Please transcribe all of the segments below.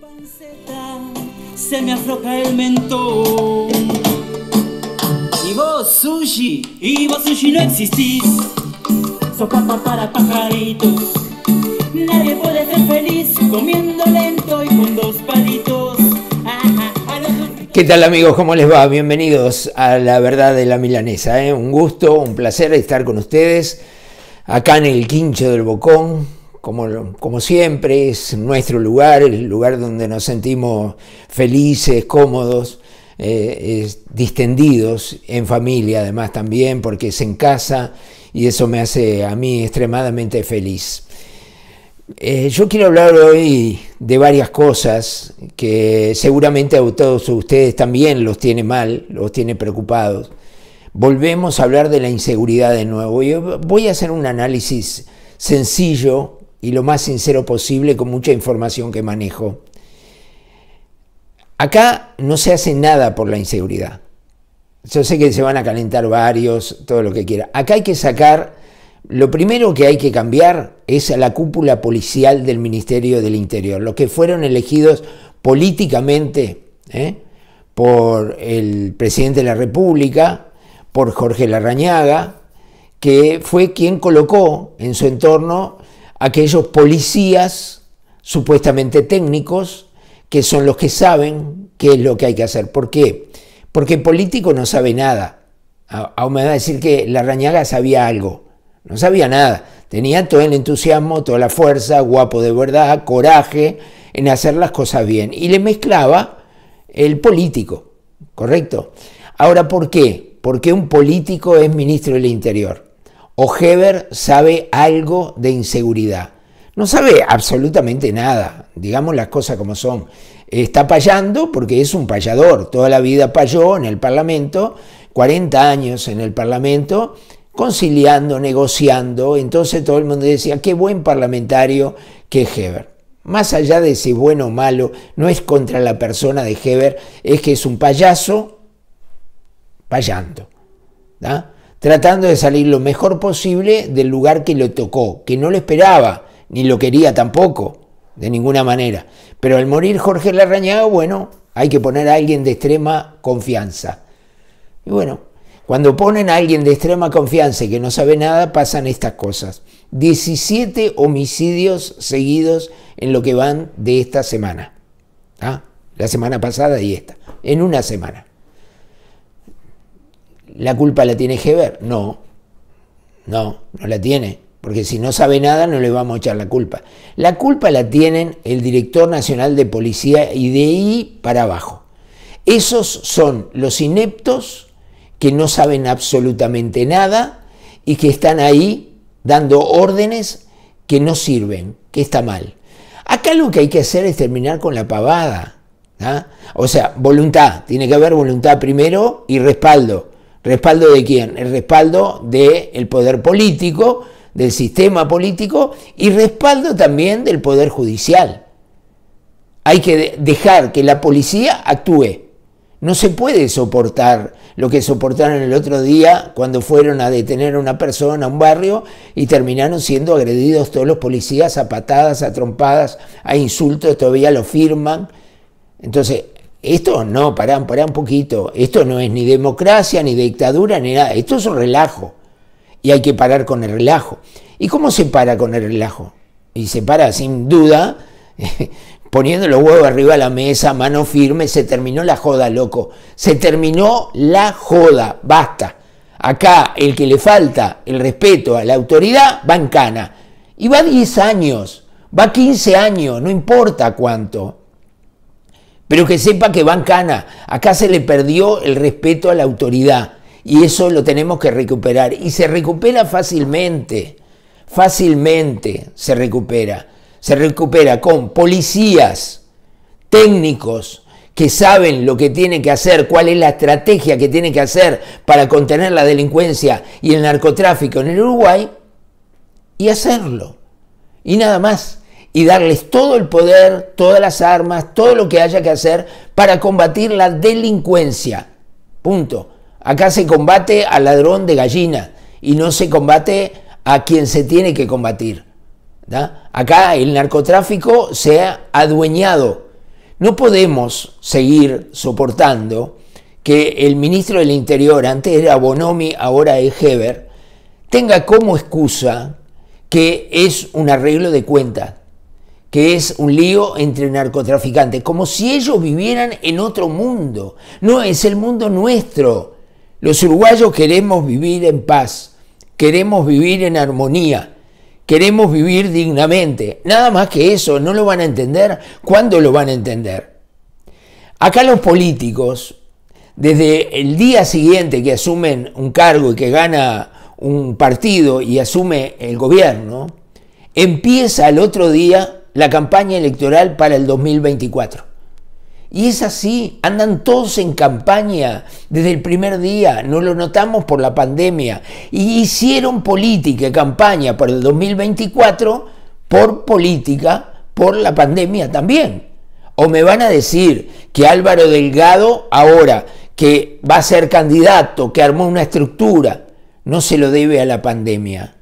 panceta se me afloja el mentón. Y vos, sushi, y vos, sushi, no existís. Sos papa para pajaritos. Nadie puede ser feliz comiendo lento y con dos palitos. Ah, ah, ah, ¿Qué tal amigos? ¿Cómo les va? Bienvenidos a La Verdad de la Milanesa. ¿eh? Un gusto, un placer estar con ustedes acá en el Quincho del Bocón, como, como, siempre, es nuestro lugar, el lugar donde nos sentimos felices, cómodos, eh, distendidos, en familia además también, porque es en casa y eso me hace a mí extremadamente feliz. Eh, yo quiero hablar hoy de varias cosas que seguramente a todos ustedes también los tiene mal, los tiene preocupados. Volvemos a hablar de la inseguridad de nuevo. Yo voy a hacer un análisis sencillo, y lo más sincero posible con mucha información que manejo. Acá no se hace nada por la inseguridad. Yo sé que se van a calentar varios, todo lo que quiera. Acá hay que sacar, lo primero que hay que cambiar es a la cúpula policial del Ministerio del Interior, los que fueron elegidos políticamente ¿eh? por el presidente de la República, por Jorge Larrañaga, que fue quien colocó en su entorno aquellos policías supuestamente técnicos que son los que saben qué es lo que hay que hacer. ¿Por qué? Porque el político no sabe nada. Aún me va a decir que la sabía algo. No sabía nada. Tenía todo el entusiasmo, toda la fuerza, guapo de verdad, coraje en hacer las cosas bien. Y le mezclaba el político, ¿correcto? Ahora, ¿por qué? Porque un político es ministro del Interior o Heber sabe algo de inseguridad. No sabe absolutamente nada, digamos las cosas como son. Está payando porque es un payador, toda la vida payó en el Parlamento, 40 años en el Parlamento, conciliando, negociando, entonces todo el mundo decía, qué buen parlamentario que Heber. Más allá de si bueno o malo, no es contra la persona de Heber, es que es un payaso payando. ¿da? tratando de salir lo mejor posible del lugar que lo tocó, que no lo esperaba, ni lo quería tampoco, de ninguna manera. Pero al morir Jorge Larrañaga, bueno, hay que poner a alguien de extrema confianza. Y bueno, cuando ponen a alguien de extrema confianza y que no sabe nada, pasan estas cosas. 17 homicidios seguidos en lo que van de esta semana. ¿Ah? La semana pasada y esta. En una semana. ¿La culpa la tiene Heber? No, no, no la tiene, porque si no sabe nada no le vamos a echar la culpa. La culpa la tienen el director nacional de policía y de ahí para abajo. Esos son los ineptos que no saben absolutamente nada y que están ahí dando órdenes que no sirven, que está mal. Acá lo que hay que hacer es terminar con la pavada. ¿ah? O sea, voluntad, tiene que haber voluntad primero y respaldo. ¿Respaldo de quién? El respaldo del poder político, del sistema político y respaldo también del poder judicial. Hay que dejar que la policía actúe. No se puede soportar lo que soportaron el otro día cuando fueron a detener a una persona, a un barrio, y terminaron siendo agredidos todos los policías a patadas, a trompadas, a insultos, todavía lo firman. Entonces, esto no, pará, un poquito. Esto no es ni democracia, ni dictadura, ni nada. Esto es un relajo. Y hay que parar con el relajo. ¿Y cómo se para con el relajo? Y se para sin duda, poniendo los huevos arriba de la mesa, mano firme, se terminó la joda, loco. Se terminó la joda, basta. Acá el que le falta el respeto a la autoridad va en cana. Y va 10 años, va 15 años, no importa cuánto. Pero que sepa que van cana. Acá se le perdió el respeto a la autoridad y eso lo tenemos que recuperar. Y se recupera fácilmente, fácilmente se recupera. Se recupera con policías, técnicos que saben lo que tiene que hacer, cuál es la estrategia que tiene que hacer para contener la delincuencia y el narcotráfico en el Uruguay y hacerlo. Y nada más y darles todo el poder, todas las armas, todo lo que haya que hacer para combatir la delincuencia. Punto. Acá se combate al ladrón de gallina y no se combate a quien se tiene que combatir. Acá el narcotráfico se ha adueñado. No podemos seguir soportando que el ministro del Interior, antes era Bonomi, ahora es Heber, tenga como excusa que es un arreglo de cuentas que es un lío entre narcotraficantes, como si ellos vivieran en otro mundo. No, es el mundo nuestro. Los uruguayos queremos vivir en paz, queremos vivir en armonía, queremos vivir dignamente. Nada más que eso, no lo van a entender. ¿Cuándo lo van a entender? Acá los políticos, desde el día siguiente que asumen un cargo y que gana un partido y asume el gobierno, empieza al otro día la campaña electoral para el 2024. Y es así, andan todos en campaña desde el primer día, no lo notamos por la pandemia, y hicieron política campaña para el 2024 por política, por la pandemia también. O me van a decir que Álvaro Delgado ahora que va a ser candidato, que armó una estructura, no se lo debe a la pandemia.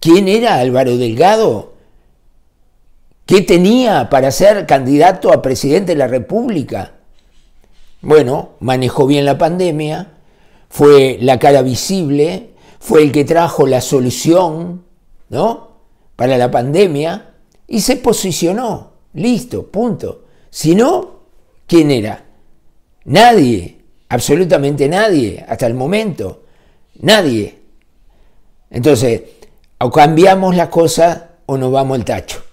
¿Quién era Álvaro Delgado? ¿Qué tenía para ser candidato a presidente de la República? Bueno, manejó bien la pandemia, fue la cara visible, fue el que trajo la solución, ¿no? Para la pandemia y se posicionó. Listo, punto. Si no, ¿quién era? Nadie, absolutamente nadie, hasta el momento. Nadie. Entonces, o cambiamos las cosas o nos vamos al tacho.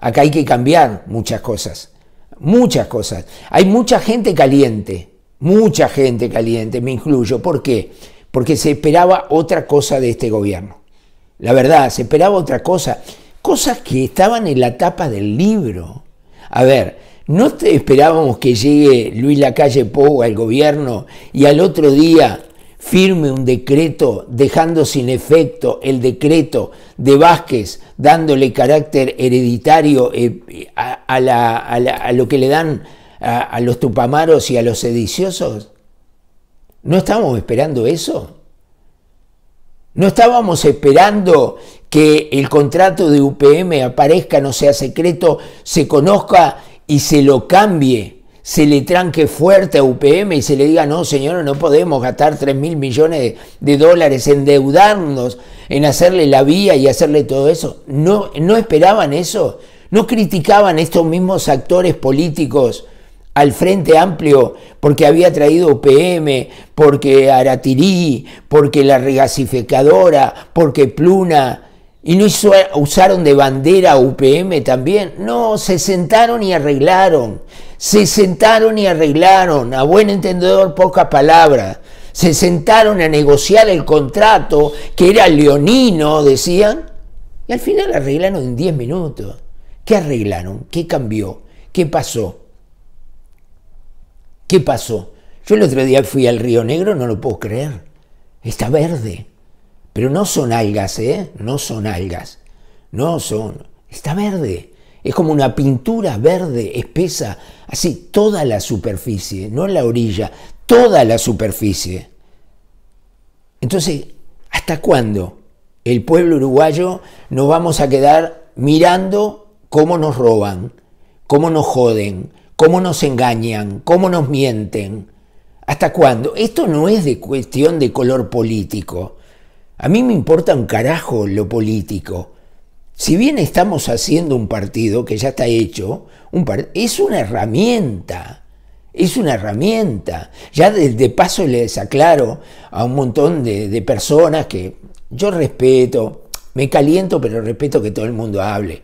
Acá hay que cambiar muchas cosas, muchas cosas. Hay mucha gente caliente, mucha gente caliente, me incluyo. ¿Por qué? Porque se esperaba otra cosa de este gobierno. La verdad, se esperaba otra cosa. Cosas que estaban en la tapa del libro. A ver, no te esperábamos que llegue Luis Lacalle Pou al gobierno y al otro día firme un decreto dejando sin efecto el decreto de Vázquez, dándole carácter hereditario eh, a, lo que le dan a los tupamaros y a los sediciosos? ¿No estábamos esperando eso? ¿No estábamos esperando que el contrato de UPM aparezca, no sea secreto, se conozca y se lo cambie? se le tranque fuerte a UPM y se le diga, no, señor, no podemos gastar 3 mil millones de, dólares, endeudarnos, en hacerle la vía y hacerle todo eso. No, no esperaban eso. No criticaban estos mismos actores políticos al Frente Amplio porque había traído UPM, porque Aratirí, porque la regasificadora, porque Pluna. ¿Y no usaron de bandera UPM también? No, se sentaron y arreglaron. Se sentaron y arreglaron, a buen entendedor poca palabra. Se sentaron a negociar el contrato, que era leonino, decían, y al final arreglaron en 10 minutos. ¿Qué arreglaron? ¿Qué cambió? ¿Qué pasó? ¿Qué pasó? Yo el otro día fui al Río Negro, no lo puedo creer. Está verde. Pero no son algas, ¿eh? No son algas. No son. Está verde. Es como una pintura verde espesa, así toda la superficie, no la orilla, toda la superficie. Entonces, ¿hasta cuándo el pueblo uruguayo nos vamos a quedar mirando cómo nos roban, cómo nos joden, cómo nos engañan, cómo nos mienten? ¿Hasta cuándo? Esto no es de cuestión de color político. A mí me importa un carajo lo político. Si bien estamos haciendo un partido que ya está hecho, es una herramienta, es una herramienta. Ya de, paso les aclaro a un montón de, personas que yo respeto, me caliento, pero respeto que todo el mundo hable,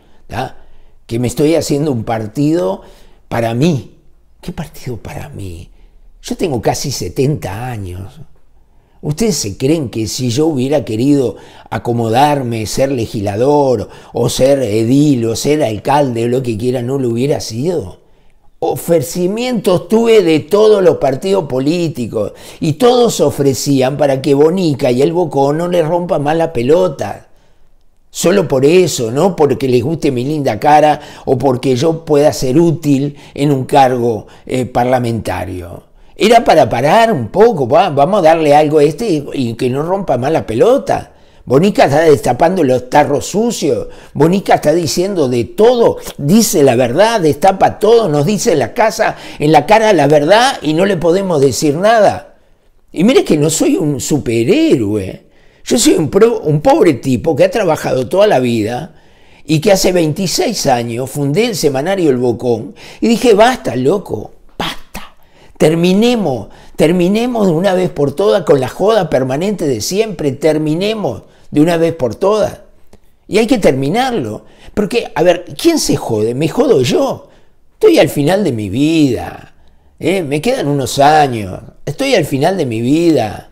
que me estoy haciendo un partido para mí. ¿Qué partido para mí? Yo tengo casi 70 años. ¿Ustedes se creen que si yo hubiera querido acomodarme, ser legislador o ser edil o ser alcalde o lo que quiera, no lo hubiera sido? Ofrecimientos tuve de todos los partidos políticos y todos ofrecían para que Bonica y el Bocón no le rompan más la pelota. Solo por eso, no porque les guste mi linda cara o porque yo pueda ser útil en un cargo eh, parlamentario. Era para parar un poco, vamos a darle algo a este y, que no rompa más la pelota. Bonica está destapando los tarros sucios, Bonica está diciendo de todo, dice la verdad, destapa todo, nos dice la casa, en la cara la verdad y no le podemos decir nada. Y mire que no soy un superhéroe, yo soy un, un pobre tipo que ha trabajado toda la vida y que hace 26 años fundé el semanario El Bocón y dije, basta, loco, Terminemos, terminemos de una vez por todas con la joda permanente de siempre, terminemos de una vez por todas. Y hay que terminarlo. Porque, a ver, ¿quién se jode? Me jodo yo. Estoy al final de mi vida. ¿eh? Me quedan unos años. Estoy al final de mi vida.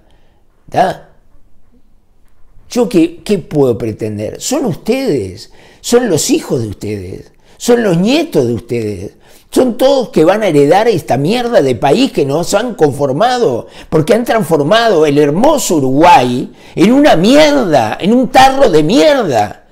¿Yo qué puedo pretender? Son ustedes. Son los hijos de ustedes. Son los nietos de ustedes. Son todos que van a heredar esta mierda de país que nos han conformado, porque han transformado el hermoso Uruguay en una mierda, en un tarro de mierda.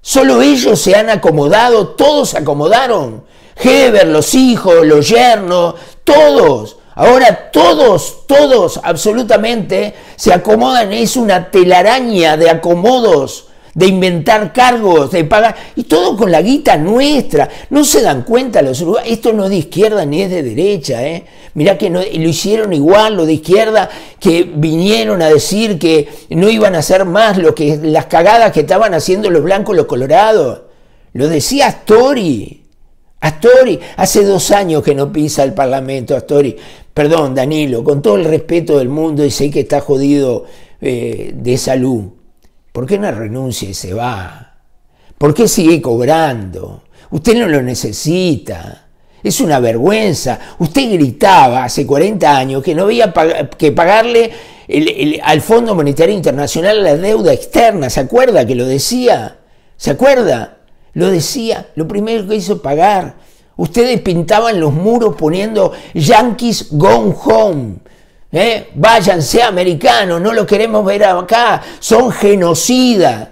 Solo ellos se han acomodado, todos se acomodaron. Heber, los hijos, los yernos, todos. Ahora todos, todos, absolutamente, se acomodan. Es una telaraña de acomodos de inventar cargos, de pagar, y todo con la guita nuestra. No se dan cuenta los esto no es de izquierda ni es de derecha. ¿eh? Mirá que no, lo hicieron igual los de izquierda, que vinieron a decir que no iban a hacer más lo que, las cagadas que estaban haciendo los blancos, los colorados. Lo decía Astori. Astori, hace dos años que no pisa el Parlamento, Astori. Perdón, Danilo, con todo el respeto del mundo y sé que está jodido eh, de salud ¿Por qué no renuncia y se va? ¿Por qué sigue cobrando? Usted no lo necesita. Es una vergüenza. Usted gritaba hace 40 años que no había que pagarle al Fondo Monetario Internacional la deuda externa. ¿Se acuerda que lo decía? ¿Se acuerda? Lo decía. Lo primero que hizo pagar. Ustedes pintaban los muros poniendo Yankees Gone Home. ¿Eh? Váyanse americanos, no lo queremos ver acá, son genocidas.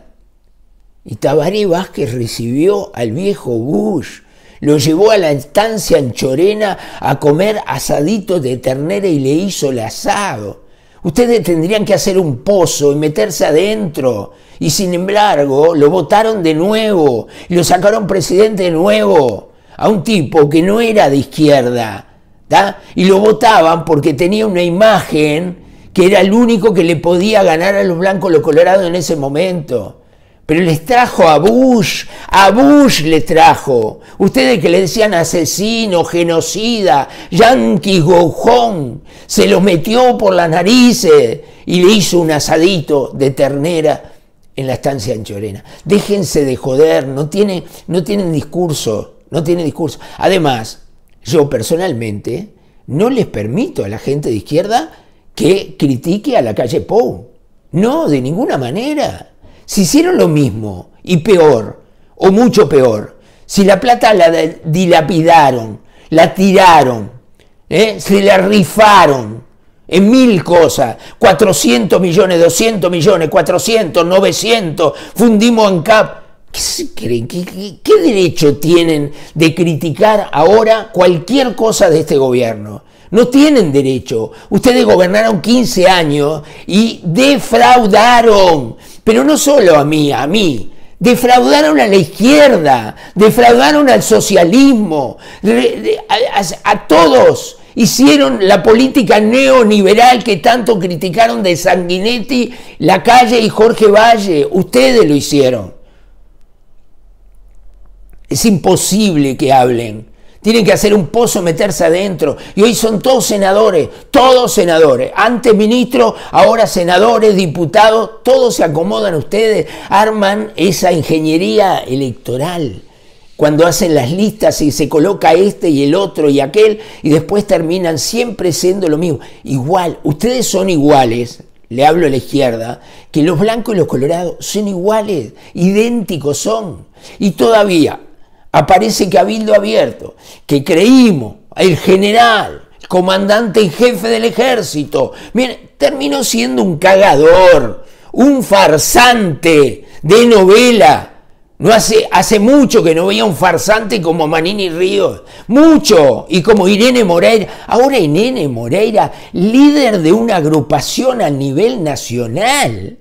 Y Tabaré Vázquez recibió al viejo Bush, lo llevó a la estancia anchorena a comer asaditos de ternera y le hizo el asado. Ustedes tendrían que hacer un pozo y meterse adentro. Y sin embargo, lo votaron de nuevo lo sacaron presidente de nuevo a un tipo que no era de izquierda, y lo votaban porque tenía una imagen que era el único que le podía ganar a los blancos los colorados en ese momento. Pero les trajo a Bush, a Bush les trajo. Ustedes que le decían asesino, genocida, Yanqui, gojón, se los metió por las narices y le hizo un asadito de ternera en la estancia anchorena. Déjense de joder, no, tiene, no tienen discurso, no tienen discurso. Además, yo personalmente no les permito a la gente de izquierda que critique a la calle Pou. No, de ninguna manera. Si hicieron lo mismo y peor, o mucho peor, si la plata la dilapidaron, la tiraron, ¿eh? se la rifaron en mil cosas, 400 millones, 200 millones, 400, 900, fundimos en CAP, ¿Qué creen? ¿Qué, derecho tienen de criticar ahora cualquier cosa de este gobierno? No tienen derecho. Ustedes gobernaron 15 años y defraudaron. Pero no solo a mí, a mí. Defraudaron a la izquierda, defraudaron al socialismo, a, todos hicieron la política neoliberal que tanto criticaron de Sanguinetti, la calle y Jorge Valle. Ustedes lo hicieron. Es imposible que hablen. Tienen que hacer un pozo, meterse adentro. Y hoy son todos senadores, todos senadores. Antes ministros, ahora senadores, diputados, todos se acomodan ustedes, arman esa ingeniería electoral. Cuando hacen las listas y se coloca este y el otro y aquel, y después terminan siempre siendo lo mismo. Igual, ustedes son iguales, le hablo a la izquierda, que los blancos y los colorados son iguales, idénticos son. Y todavía, aparece Cabildo Abierto, que creímos, el general, comandante en jefe del ejército, miren, terminó siendo un cagador, un farsante de novela. No hace, hace mucho que no veía un farsante como Manini Ríos, mucho, y como Irene Moreira. Ahora Irene Moreira, líder de una agrupación a nivel nacional.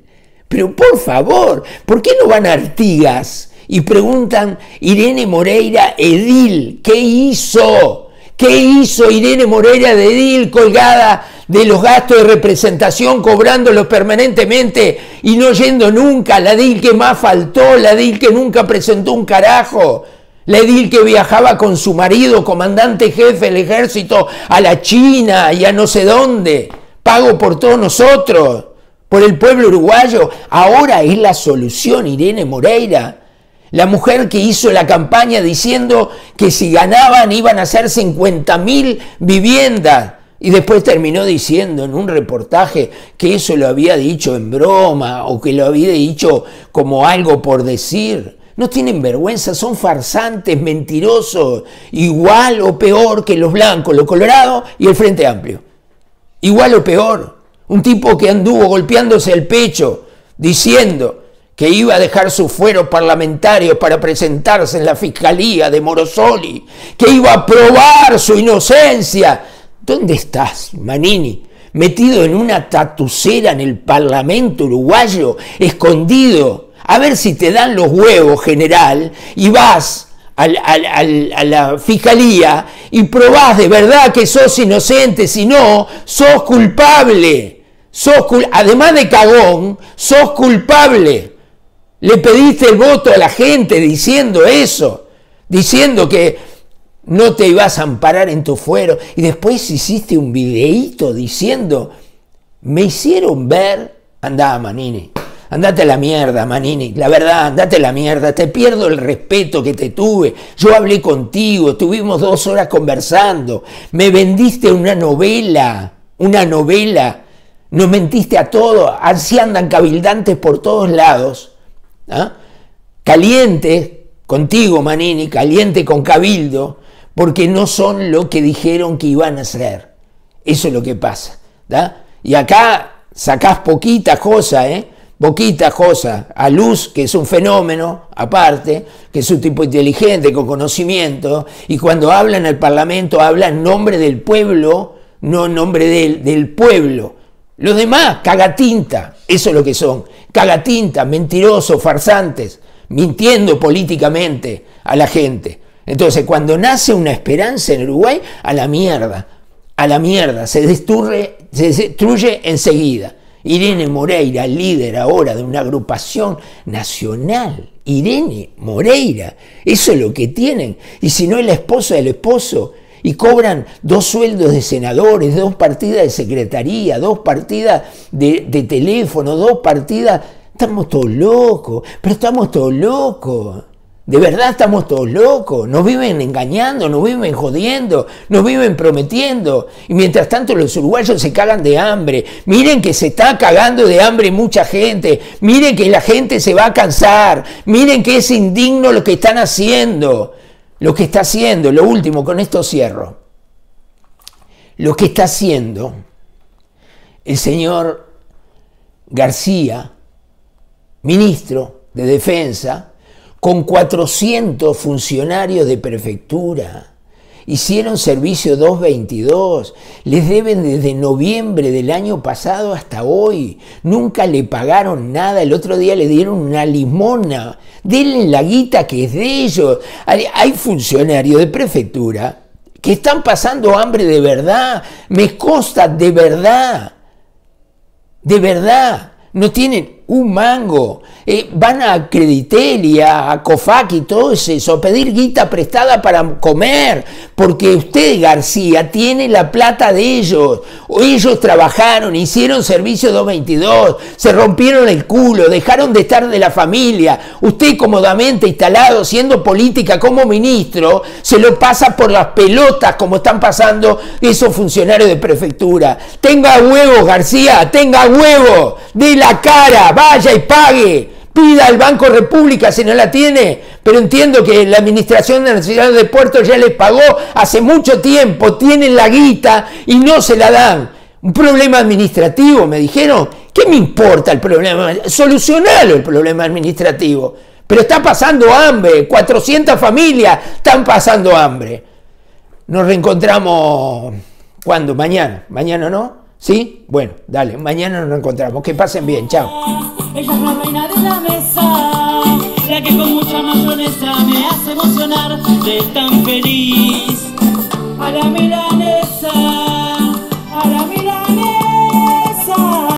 Pero por favor, ¿por qué no van a Artigas? y preguntan, Irene Moreira, Edil, ¿qué hizo? ¿Qué hizo Irene Moreira de Edil colgada de los gastos de representación, cobrándolos permanentemente y no yendo nunca? La Edil que más faltó, la Edil que nunca presentó un carajo, la Edil que viajaba con su marido, comandante jefe del ejército, a la China y a no sé dónde, pago por todos nosotros, por el pueblo uruguayo. Ahora es la solución, Irene Moreira. La mujer que hizo la campaña diciendo que si ganaban iban a hacer 50 mil viviendas. Y después terminó diciendo en un reportaje que eso lo había dicho en broma o que lo había dicho como algo por decir. No tienen vergüenza, son farsantes, mentirosos, igual o peor que los blancos, los colorados y el Frente Amplio. Igual o peor. Un tipo que anduvo golpeándose el pecho diciendo que iba a dejar su fuero parlamentario para presentarse en la fiscalía de Morosoli, que iba a probar su inocencia. ¿Dónde estás, Manini? Metido en una tatucera en el Parlamento uruguayo, escondido. A ver si te dan los huevos, general, y vas a la fiscalía y probás de verdad que sos inocente, si no, sos culpable. Sos Además de cagón, sos culpable. Le pediste el voto a la gente diciendo eso, diciendo que no te ibas a amparar en tu fuero. Y después hiciste un videíto diciendo, me hicieron ver, andá Manini, andate a la mierda Manini, la verdad, andate a la mierda, te pierdo el respeto que te tuve, yo hablé contigo, tuvimos dos horas conversando, me vendiste una novela, una novela, nos mentiste a todos, así andan cabildantes por todos lados ¿Ah? caliente contigo Manini, caliente con Cabildo, porque no son lo que dijeron que iban a ser Eso es lo que pasa. Y acá sacás poquita cosa, ¿eh? poquita cosa. A Luz, que es un fenómeno aparte, que es un tipo inteligente, con conocimiento, y cuando habla en el Parlamento habla en nombre del pueblo, no en nombre del, pueblo. Los demás, cagatinta, eso es lo que son. Cagatintas, mentirosos, farsantes, mintiendo políticamente a la gente. Entonces, cuando nace una esperanza en Uruguay, a la mierda, a la mierda, se destruye, se destruye enseguida. Irene Moreira, líder ahora de una agrupación nacional. Irene Moreira, eso es lo que tienen. Y si no es la esposa del esposo, y cobran dos sueldos de senadores, dos partidas de secretaría, dos partidas de, teléfono, dos partidas. Estamos todos locos, pero estamos todos locos. De verdad estamos todos locos, nos viven engañando, nos viven jodiendo, nos viven prometiendo. Y mientras tanto los uruguayos se cagan de hambre. Miren que se está cagando de hambre mucha gente. Miren que la gente se va a cansar. Miren que es indigno lo que están haciendo. Lo que está haciendo, lo último, con esto cierro. Lo que está haciendo el señor García, ministro de Defensa, con 400 funcionarios de prefectura Hicieron servicio 222, les deben desde noviembre del año pasado hasta hoy, nunca le pagaron nada, el otro día le dieron una limona, denle la guita que es de ellos. Hay funcionarios de prefectura que están pasando hambre de verdad, me consta de verdad, de verdad, no tienen, un mango. Eh, van a Creditelia, a COFAC y todo eso, a pedir guita prestada para comer, porque usted, García, tiene la plata de ellos. Ellos trabajaron, hicieron servicio 222, se rompieron el culo, dejaron de estar de la familia. Usted cómodamente instalado, siendo política como ministro, se lo pasa por las pelotas como están pasando esos funcionarios de prefectura. Tenga huevos, García, tenga huevos, de la cara vaya y pague, pida al Banco República si no la tiene, pero entiendo que la Administración de la Nacional de Puerto ya les pagó hace mucho tiempo, tienen la guita y no se la dan. Un problema administrativo, me dijeron. ¿Qué me importa el problema? Solucionalo el problema administrativo. Pero está pasando hambre, 400 familias están pasando hambre. Nos reencontramos cuando, mañana, mañana no, ¿Sí? Bueno, dale, mañana nos encontramos. Que pasen bien, chao. Ella es la reina de la mesa, la que con mucha mayonesa me hace emocionar de tan feliz. A la mirada.